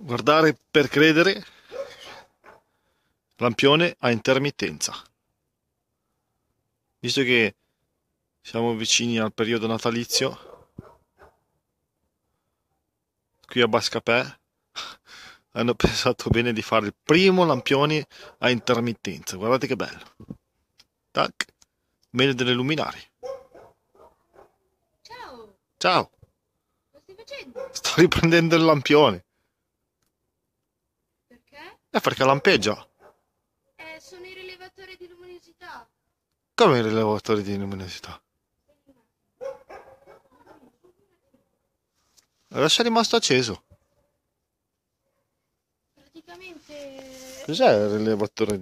Guardare per credere. Lampione a intermittenza. Visto che siamo vicini al periodo natalizio, qui a Bascapè hanno pensato bene di fare il primo lampione a intermittenza. Guardate che bello. Tac, meno delle luminari. Ciao. Ciao. Sto riprendendo il lampione. È perché lampeggia. Eh, sono i rilevatori di luminosità. Come i rilevatori di luminosità? Adesso è rimasto acceso. Praticamente... Eh, Cos'è il rilevatore